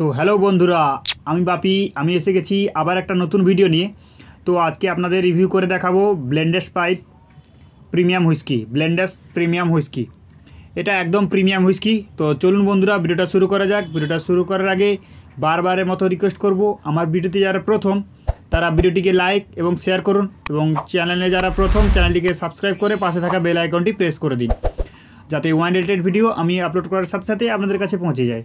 তো হ্যালো বন্ধুরা আমি বাপি আমি এসে গেছি আবার একটা নতুন ভিডিও নিয়ে তো আজকে আপনাদের রিভিউ করে দেখাবো ব্লেন্ডেস পাইপ premium whisky Blenders premium whisky এটা একদম প্রিমিয়াম হুইস্কি তো চলুন বন্ধুরা ভিডিওটা শুরু করা যাক ভিডিওটা শুরু করার আগে বারবারের মতো রিকোয়েস্ট করব আমার ভিডিওতে যারা প্রথম তারা ভিডিওটিকে লাইক এবং শেয়ার করুন এবং চ্যানেলে যারা প্রথম চ্যানেলটিকে সাবস্ক্রাইব করে পাশে থাকা বেল আইকনটি প্রেস করে দিন যাতে ওয়ান রিলেটেড ভিডিও আমি আপলোড করার সাথে সাথে আপনাদের কাছে পৌঁছে যায়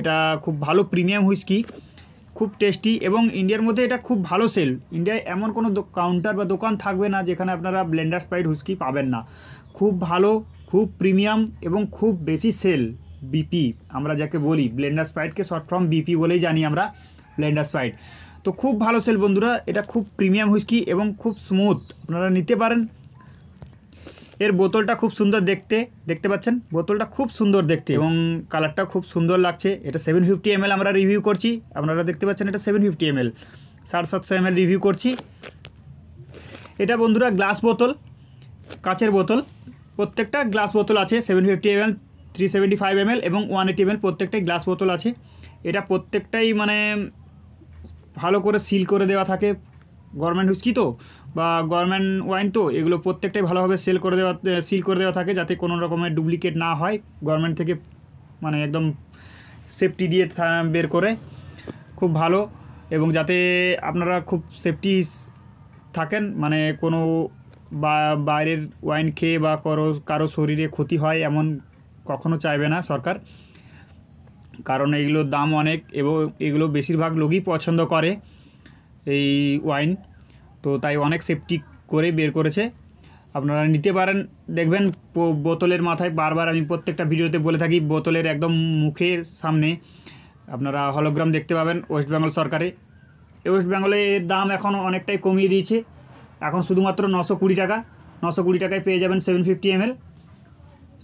এটা খুব ভালো প্রিমিয়াম হুইস্কি খুব টেস্টি এবং ইন্ডিয়ার মধ্যে এটা খুব ভালো সেল ইন্ডিয়ায় এমন কোনো কাউন্টার বা দোকান থাকবে না যেখানে আপনারা ব্লেন্ডার স্প্রাইট হুইস্কি পাবেন না খুব ভালো খুব প্রিমিয়াম এবং খুব বেশি সেল বিপি আমরা যাকে বলি ব্লেন্ডার স্প্রাইটকে শর্ট ফর্ম বিপি বলেই জানি আমরা ব্লেন্ডার স্প্রাইট তো খুব ভালো সেল বন্ধুরা এটা খুব প্রিমিয়াম হুইস্কি এবং খুব স্মুথ আপনারা নিতে পারেন এর বোতলটা খুব সুন্দর দেখতে দেখতে পাচ্ছেন বোতলটা খুব সুন্দর দেখতে এবং কালারটা খুব সুন্দর লাগছে এটা সেভেন ফিফটি এমএল আমরা রিভিউ করছি আপনারা দেখতে পাচ্ছেন এটা সেভেন ফিফটি এমএল সাড়ে সাতশো এমএল রিভিউ করছি এটা বন্ধুরা গ্লাস বোতল কাচের বোতল প্রত্যেকটা গ্লাস বোতল আছে seven fifty M L three seventy five ML এবং ওয়ান এইটি এমএল প্রত্যেকটাই গ্লাস বোতল আছে এটা প্রত্যেকটাই মানে ভালো করে সিল করে দেওয়া থাকে গভর্নমেন্ট হুস্কি তো বা গভর্নমেন্ট ওয়াইন তো এগুলো প্রত্যেকটাই ভালোভাবে সেল করে দেওয়া সিল করে দেওয়া থাকে যাতে কোনো রকমের ডুপ্লিকেট না হয় গভর্নমেন্ট থেকে মানে একদম সেফটি দিয়ে বের করে খুব ভালো এবং যাতে আপনারা খুব সেফটি থাকেন মানে কোনো বা বাইরের ওয়াইন খেয়ে বা কারো কারো শরীরে ক্ষতি হয় এমন কখনো চাইবে না সরকার কারণ এইগুলোর দাম অনেক এবং এগুলো বেশিরভাগ লোকই পছন্দ করে এই ওয়াইন তো তাই অনেক সেফটি করে বের করেছে আপনারা নিতে পারেন দেখবেন বোতলের মাথায় বারবার আমি প্রত্যেকটা ভিডিওতে বলে থাকি বোতলের একদম মুখের সামনে আপনারা হলোগ্রাম দেখতে পাবেন ওয়েস্ট বেঙ্গল সরকারে ওয়েস্ট বেঙ্গলে এর দাম এখন অনেকটাই কমিয়ে দিয়েছে এখন শুধুমাত্র নশো কুড়ি টাকা নশো কুড়ি টাকায় পেয়ে যাবেন সেভেন ফিফটি এমএল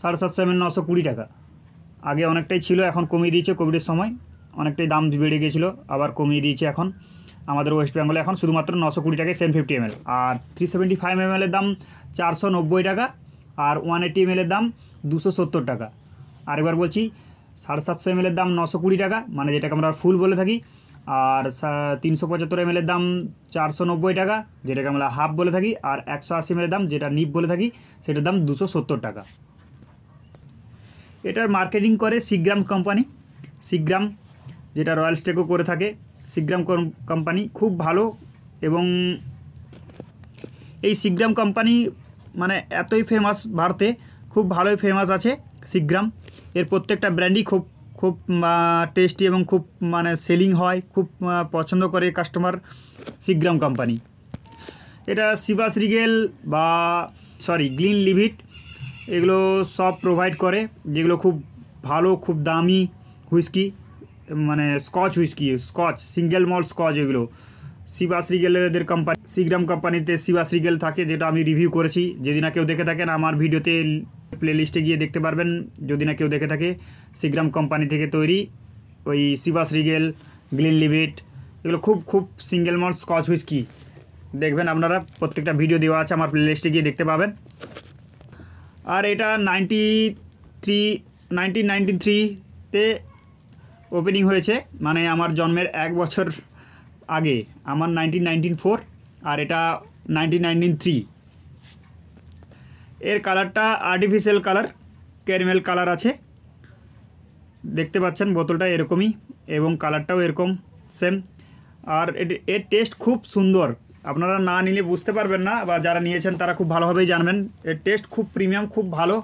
সাড়ে সাতশো এমএল নশো কুড়ি টাকা আগে অনেকটাই ছিল এখন কমিয়ে দিয়েছে কোভিডের সময় অনেকটাই দাম বেড়ে গিয়েছিলো আবার কমিয়ে দিয়েছে এখন আমাদের ওয়েস্ট বেঙ্গলে এখন শুধুমাত্র নশো কুড়ি টাকায় সেভেন ফিফটি এমএল আর থ্রি সেভেন্টি ফাইভ এমএলের দাম চারশো নব্বই টাকা আর ওয়ান এইটি এমএলের দাম দুশো সত্তর টাকা আরেকবার বলছি সাড়ে সাতশো এমএলের দাম নশো কুড়ি টাকা মানে যেটাকে আমরা ফুল বলে থাকি আর তিনশো পঁচাত্তর এমএলের দাম চারশো নব্বই টাকা যেটাকে আমরা হাফ বলে থাকি আর একশো আশি এমএলের দাম যেটা নিপ বলে থাকি সেটার দাম দুশো সত্তর টাকা এটার মার্কেটিং করে সিগ্রাম কোম্পানি সিগ্রাম যেটা রয়্যাল স্টেকও করে থাকে সিগ্রাম কোম্পানি খুব ভালো এবং এই সিগ্রাম কোম্পানি মানে এতই ফেমাস ভারতে খুব ভালোই ফেমাস আছে সিগ্রাম এর প্রত্যেকটা ব্র্যান্ডই খুব খুব টেস্টি এবং খুব মানে সেলিং হয় খুব পছন্দ করে কাস্টমার সিগ্রাম কোম্পানি এটা শিবাস রিগেল বা সরি গ্লিন লিভিট এগুলো সব প্রোভাইড করে যেগুলো খুব ভালো খুব দামি হুইস্কি মানে scotch whisky scotch single malt scotch এগুলো শিবাস এদের কোম্পানি সিগ্রাম কোম্পানিতে শিবাস থাকে যেটা আমি রিভিউ করেছি যদি না কেউ দেখে থাকেন আমার ভিডিওতে প্লেলিস্টে গিয়ে দেখতে পারবেন যদি না কেউ দেখে থাকে সিগ্রাম কোম্পানি থেকে তৈরি ওই শিবাস রিগেল গ্লিন লিভিট এগুলো খুব খুব সিঙ্গেল মল স্কচ হুইস্কি দেখবেন আপনারা প্রত্যেকটা ভিডিও দেওয়া আছে আমার প্লেলিস্টে গিয়ে দেখতে পাবেন আর এটা নাইনটি থ্রি নাইনটিন নাইনটি থ্রিতে ওপেনিং হয়েছে মানে আমার জন্মের এক বছর আগে আমার নাইনটিন নাইনটিন ফোর আর এটা নাইনটিন নাইনটিন থ্রি এর কালারটা আর্টিফিশিয়াল কালার ক্যারমেল কালার আছে দেখতে পাচ্ছেন বোতলটা এরকমই এবং কালারটাও এরকম সেম আর এর টেস্ট খুব সুন্দর আপনারা না নিলে বুঝতে পারবেন না বা যারা নিয়েছেন তারা খুব ভালোভাবেই জানবেন এর টেস্ট খুব প্রিমিয়াম খুব ভালো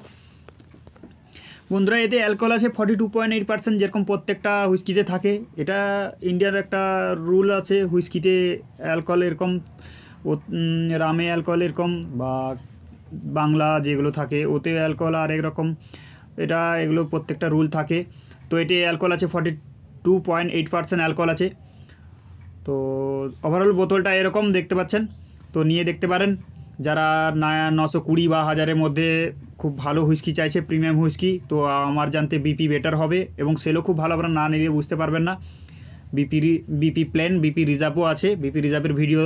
বন্ধুরা এতে অ্যালকোহল আছে forty two point eight percent যেরকম প্রত্যেকটা হুইস্কিতে থাকে এটা ইন্ডিয়ার একটা রুল আছে হুইস্কিতে অ্যালকোহল এরকম রামে অ্যালকোহল এরকম বা বাংলা যেগুলো থাকে ওতে অ্যালকোহল আর রকম এটা এগুলো প্রত্যেকটা রুল থাকে তো এটি অ্যালকোহল আছে forty two point eight percent alcohol আছে তো ওভারঅল বোতলটা এরকম দেখতে পাচ্ছেন তো নিয়ে দেখতে পারেন যারা নশো কুড়ি বা হাজারের মধ্যে খুব ভালো হুইস্কি চাইছে প্রিমিয়াম হুইস্কি তো আমার জানতে বিপি বেটার হবে এবং সেলও খুব ভালো আপনারা না নিলে বুঝতে পারবেন না বিপি বিপি প্ল্যান বিপি রিজার্ভও আছে বিপি রিজার্ভের ভিডিও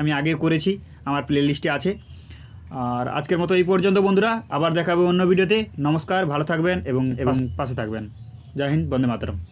আমি আগে করেছি আমার প্লে লিস্টে আছে আর আজকের মতো এই পর্যন্ত বন্ধুরা আবার দেখাবে অন্য ভিডিওতে নমস্কার ভালো থাকবেন এবং এবং পাশে থাকবেন জয় হিন্দ বন্দে মাতরম